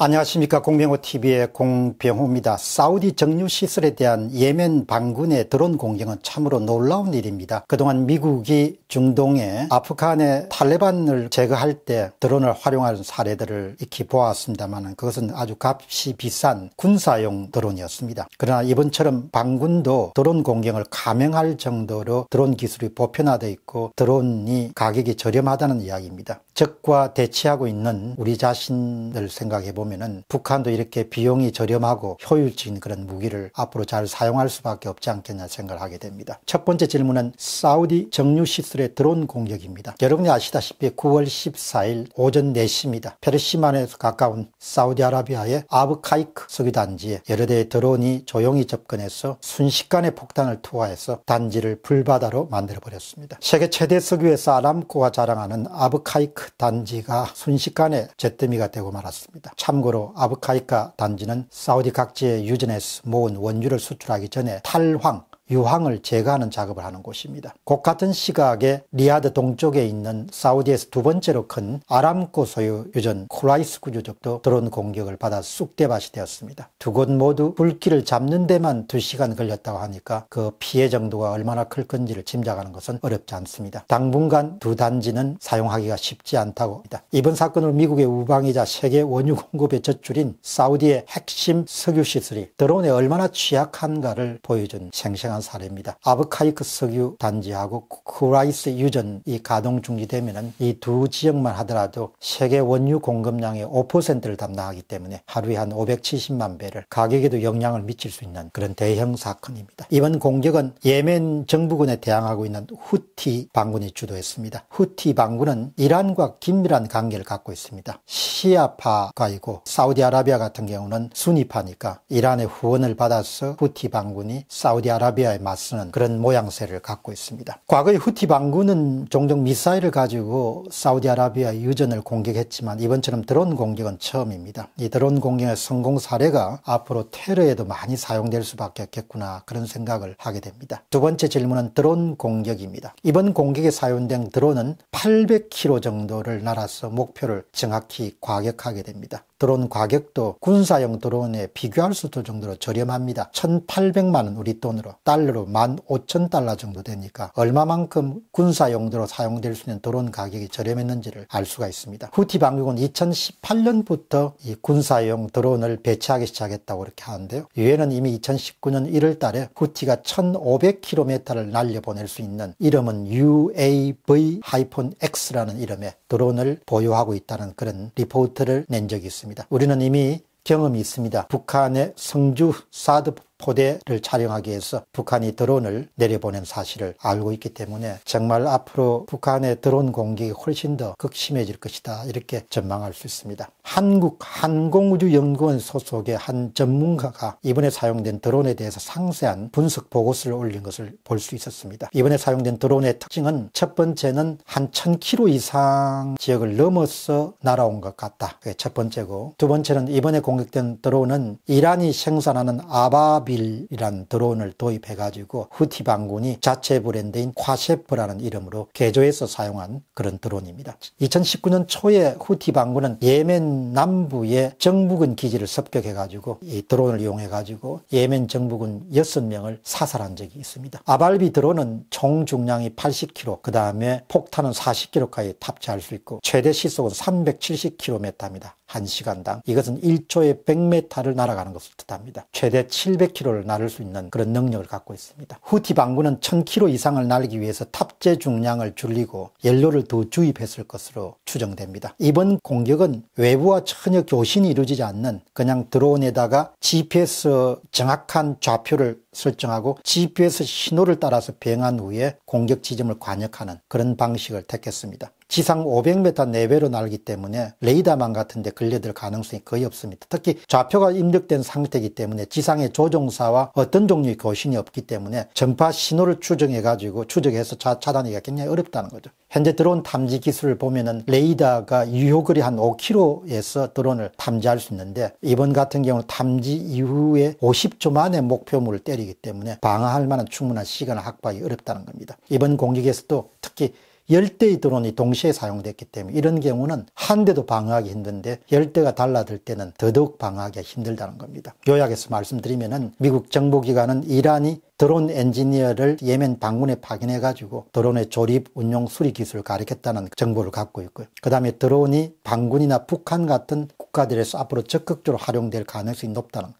안녕하십니까 공병호TV의 공병호입니다. 사우디 정유시설에 대한 예멘 반군의 드론 공격은 참으로 놀라운 일입니다. 그동안 미국이 중동에 아프간의 탈레반을 제거할 때 드론을 활용하는 사례들을 익히 보았습니다만 그것은 아주 값이 비싼 군사용 드론이었습니다. 그러나 이번처럼 반군도 드론 공격을 감행할 정도로 드론 기술이 보편화되어 있고 드론이 가격이 저렴하다는 이야기입니다. 적과 대치하고 있는 우리 자신을 생각해 보면 보면은 북한도 이렇게 비용이 저렴하고 효율적인 그런 무기를 앞으로 잘 사용할 수밖에 없지 않겠냐 생각을 하게 됩니다. 첫 번째 질문은 사우디 정유 시설의 드론 공격입니다. 여러분이 아시다시피 9월 14일 오전 4시입니다. 페르시만에서 가까운 사우디아라비아의 아브카이크 석유단지에 여러 대의 드론이 조용히 접근해서 순식간에 폭탄을 투하해서 단지를 불바다로 만들어버렸습니다. 세계 최대 석유회사 아람코가 자랑하는 아브카이크 단지가 순식간에 잿더미가 되고 말았습니다. 참 참고로 아브카이카 단지는 사우디 각지의 유전해서 모은 원유를 수출하기 전에 탈황, 유황을 제거하는 작업을 하는 곳입니다. 곧 같은 시각에 리아드 동쪽에 있는 사우디에서 두 번째로 큰 아람코 소유 유전 코라이스쿠 유적도 드론 공격을 받아 쑥대밭이 되었습니다. 두 곳 모두 불길을 잡는 데만 두시간 걸렸다고 하니까 그 피해 정도가 얼마나 클 건지를 짐작하는 것은 어렵지 않습니다. 당분간 두 단지는 사용하기가 쉽지 않다고 합니다. 이번 사건으로 미국의 우방이자 세계 원유 공급의 젖줄인 사우디의 핵심 석유 시설이 드론에 얼마나 취약한가를 보여준 생생한 나타난 사례입니다. 아브카이크 석유 단지하고 쿠라이스 유전이 가동 중지되면 이 두 지역만 하더라도 세계 원유 공급량의 5%를 담당하기 때문에 하루에 한 570만 배를 가격에도 영향을 미칠 수 있는 그런 대형 사건입니다. 이번 공격은 예멘 정부군에 대항하고 있는 후티 반군이 주도했습니다. 후티 반군은 이란과 긴밀한 관계를 갖고 있습니다. 시아파가 이고 사우디아라비아 같은 경우는 순위파니까 이란의 후원을 받아서 후티 반군이 사우디아라비아 시리아에 맞서는 그런 모양새를 갖고 있습니다. 과거의 후티 반군은 종종 미사일을 가지고 사우디아라비아 유전을 공격했지만 이번처럼 드론 공격은 처음입니다. 이 드론 공격의 성공 사례가 앞으로 테러에도 많이 사용될 수밖에 없겠구나 그런 생각을 하게 됩니다. 두 번째 질문은 드론 공격입니다. 이번 공격에 사용된 드론은 800km 정도를 날아서 목표를 정확히 과격하게 됩니다. 드론 가격도 군사용 드론에 비교할 수 있을 정도로 저렴합니다. 1,800만원 우리 돈으로 달러로 15,000달러 정도 되니까 얼마만큼 군사용도로 사용될 수 있는 드론 가격이 저렴했는지를 알 수가 있습니다. 후티 방국은 2018년부터 이 군사용 드론을 배치하기 시작했다고 이렇게 하는데요. 유엔은 이미 2019년 1월 달에 후티가 1,500km를 날려보낼 수 있는 이름은 UAV-X라는 이름의 드론을 보유하고 있다는 그런 리포트를 낸 적이 있습니다. 않습니다. 우리는 이미 경험이 있습니다. 북한의 성주 사드 포대를 촬영하기 위해서 북한이 드론을 내려보낸 사실을 알고 있기 때문에 정말 앞으로 북한의 드론 공격이 훨씬 더 극심해질 것이다 이렇게 전망할 수 있습니다. 한국 항공우주연구원 소속의 한 전문가가 이번에 사용된 드론에 대해서 상세한 분석 보고서를 올린 것을 볼 수 있었습니다. 이번에 사용된 드론의 특징은 첫 번째는 한 1000km 이상 지역을 넘어서 날아온 것 같다. 그게 첫 번째고 두 번째는 이번에 공격된 드론은 이란이 생산하는 아바 바빌이란 드론을 도입해가지고 후티 반군이 자체 브랜드인 콰셰프라는 이름으로 개조해서 사용한 그런 드론입니다. 2019년 초에 후티 반군은 예멘 남부의 정부군 기지를 습격해가지고 이 드론을 이용해가지고 예멘 정부군 6명을 사살한 적이 있습니다. 아발비 드론은 총 중량이 80kg, 그 다음에 폭탄은 40kg까지 탑재할 수 있고 최대 시속은 370km입니다. 1시간당 이것은 1초에 100m를 날아가는 것을 뜻합니다. 최대 700km를 날을 수 있는 그런 능력을 갖고 있습니다. 후티 반군은 1000km 이상을 날기 위해서 탑재 중량을 줄이고 연료를 더 주입했을 것으로 추정됩니다. 이번 공격은 외부와 전혀 교신이 이루어지지 않는 그냥 드론에다가 GPS 정확한 좌표를 설정하고 GPS 신호를 따라서 비행한 후에 공격 지점을 관역하는 그런 방식을 택했습니다. 지상 500m 내외로 날기 때문에 레이더망 같은 데 걸려들 가능성이 거의 없습니다. 특히 좌표가 입력된 상태이기 때문에 지상의 조종사와 어떤 종류의 교신이 없기 때문에 전파 신호를 추정해 가지고 추적해서 차, 단하기가 굉장히 어렵다는 거죠. 현재 드론 탐지 기술을 보면은 레이더가 유효거리 한 5km에서 드론을 탐지할 수 있는데 이번 같은 경우는 탐지 이후에 50초 만에 목표물을 때리기 때문에 방어할 만한 충분한 시간을 확보하기 어렵다는 겁니다. 이번 공격에서도 특히 열대의 드론이 동시에 사용됐기 때문에 이런 경우는 한 대도 방어하기 힘든데 열대가 달라들 때는 더더욱 방어하기 힘들다는 겁니다. 요약해서 말씀드리면은 미국 정보기관은 이란이 드론 엔지니어를 예멘 방문에 파견해가지고 드론의 조립, 운용, 수리 기술을 가르쳤다는 정보를 갖고 있고요. 그 다음에 드론이 반군이나 북한 같은 국가들에서 앞으로 적극적으로 활용될 가능성이 높다는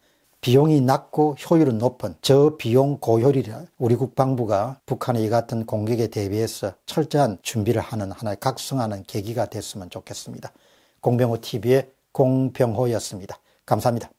비용이 낮고 효율은 높은 저비용 고효율이라 우리 국방부가 북한의 이 같은 공격에 대비해서 철저한 준비를 하는 하나의 각성하는 계기가 됐으면 좋겠습니다. 공병호 TV의 공병호였습니다. 감사합니다.